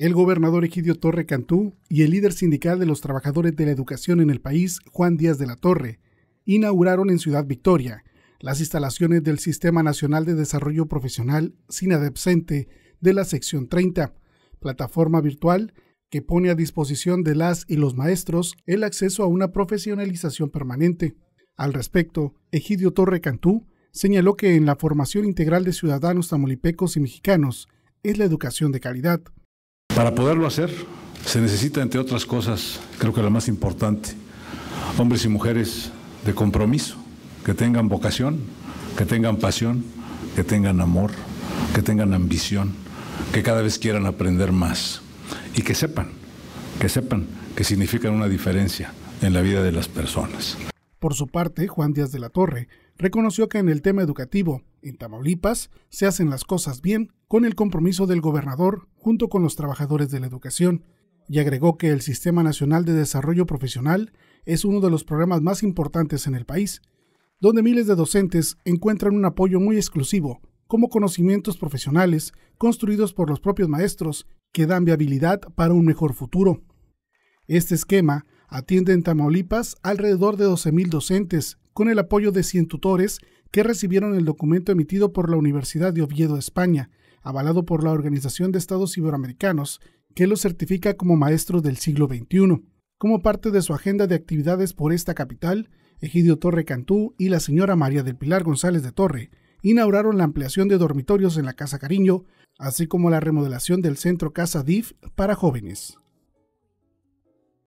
El gobernador Egidio Torre Cantú y el líder sindical de los trabajadores de la educación en el país, Juan Díaz de la Torre, inauguraron en Ciudad Victoria las instalaciones del Sistema Nacional de Desarrollo Profesional SINADEPCENTE de la sección 30, plataforma virtual que pone a disposición de las y los maestros el acceso a una profesionalización permanente. Al respecto, Egidio Torre Cantú señaló que en la formación integral de ciudadanos tamolipecos y mexicanos es la educación de calidad. Para poderlo hacer se necesita, entre otras cosas, creo que la más importante, hombres y mujeres de compromiso, que tengan vocación, que tengan pasión, que tengan amor, que tengan ambición, que cada vez quieran aprender más y que sepan, que sepan que significan una diferencia en la vida de las personas. Por su parte, Juan Díaz de la Torre reconoció que en el tema educativo, en Tamaulipas, se hacen las cosas bien con el compromiso del gobernador junto con los trabajadores de la educación, y agregó que el Sistema Nacional de Desarrollo Profesional es uno de los programas más importantes en el país, donde miles de docentes encuentran un apoyo muy exclusivo, como conocimientos profesionales construidos por los propios maestros que dan viabilidad para un mejor futuro. Este esquema atiende en Tamaulipas alrededor de 12.000 docentes, con el apoyo de 100 tutores que recibieron el documento emitido por la Universidad de Oviedo, España, avalado por la Organización de Estados Iberoamericanos, que lo certifica como maestro del siglo XXI. Como parte de su agenda de actividades por esta capital, Egidio Torre Cantú y la señora María del Pilar González de Torre inauguraron la ampliación de dormitorios en la Casa Cariño, así como la remodelación del centro Casa DIF para jóvenes.